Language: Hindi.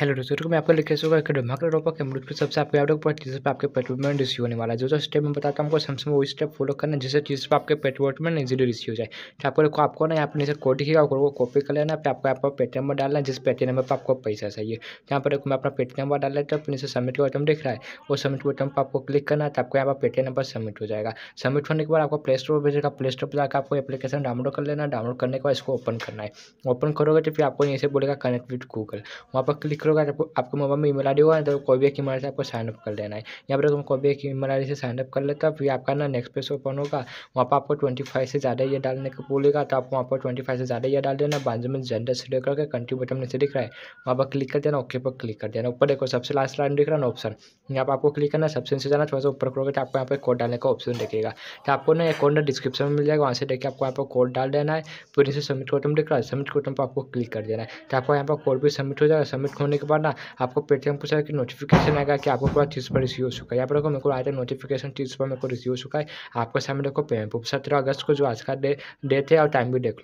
हेलो दोस्तों तो मैं आपको लिखे होगा एक धमाका टॉपक एमरूट के सबसे आपके आपको पर चीज़ पर आपके पेटवर्टमेंट में रिसीव होने वाला है जो जो स्टेप मैं बताता हूँ आपको सैमसंग में वो स्टेप फॉलो करना जिससे चीज़ पर आपके पेटवर्टमेंट इजीली रिसीव हो जाए तो आपको देखो आपको ना यहाँ पर नीचे कोड लिखेगा और कॉपी कर लेना आपको आपको पर पेटीएम नंबर डालना है जिस पेटी नंबर पर आपको पैसा चाहिए तो यहाँ पर देखो मैं अपना पेटी नंबर डाल लेता हूँ नीचे सबमिट का बटन दिख रहा है वो सबमिट बटन पर आपको क्लिक करना है तो आपको यहाँ पर पेटी नंबर सबमिट हो जाएगा सबमिट होने के बाद आपको प्ले स्टोर पर भेजेगा प्ले स्टोर पर जाकर आपको एप्लीकेशन डाउनलोड कर लेना डाउनलोड करने के बाद इसको ओपन करना है ओपन करोगे तो फिर आपको यहीं से बोलेगा कनेक्ट विथ गूगल वहाँ पर क्लिक होगा तो आपको मोबाइल में ईमेल आई होगा तो भी एक ईमेल से आपको साइनअप कर लेना है यहाँ पर तो कोबिया की ईमेल आई से साइनअप कर लेता फिर आपका ना नेक्स्ट पेज ओपन होगा वहाँ पर आपको ट्वेंटी फाइव से ज़्यादा ये डालने का बोलेगा तो आपको वहाँ पर ट्वेंटी फाइव से ज़्यादा ये डाल देना बाजू में जेंडर सिलेक्ट करके कंट्री बटन में से दिख रहा है वहाँ पर क्लिक कर देना ओके पर क्लिक कर देना ऊपर देखो सबसे लास्ट लाइन दिख रहा है ना ऑप्शन यहाँ पर आपको क्लिक करना सबसे नीचे जाना थोड़ा सा ऊपर करोगे तो आपको यहाँ पर कोड डालने का ऑप्शन देखेगा तो आपको ना अकाउंट ना डिस्क्रिप्शन में मिल जाएगा वहाँ से देखिए आपको यहाँ पर कोड डाल देना है फिर इसे सबमिट कोटम दिख रहा है सबमिट कोटम पर आपको क्लिक कर देना है तो आपको यहाँ पर कोड भी सबमिट हो जाएगा सबमिट होने एक बार ना आपको पेटीएम पूछा कि नोटिफिकेशन आएगा कि आपको पूरा चीज़ पर रिसीव हो चुका है यहाँ पर देखो मेरे को आया था नोटिफिकेशन चीज़ पर मेरे को रिसीव हो चुका है आपके सामने देखो पेमेंट सत्रह अगस्त को जो आज का डे डेट है और टाइम भी देख